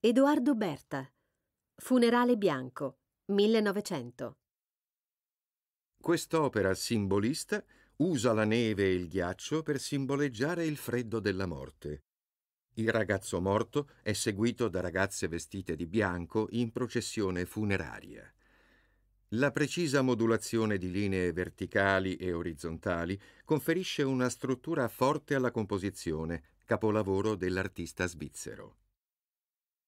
Edoardo Berta. Funerale bianco, 1900. Quest'opera simbolista usa la neve e il ghiaccio per simboleggiare il freddo della morte. Il ragazzo morto è seguito da ragazze vestite di bianco in processione funeraria. La precisa modulazione di linee verticali e orizzontali conferisce una struttura forte alla composizione, capolavoro dell'artista svizzero.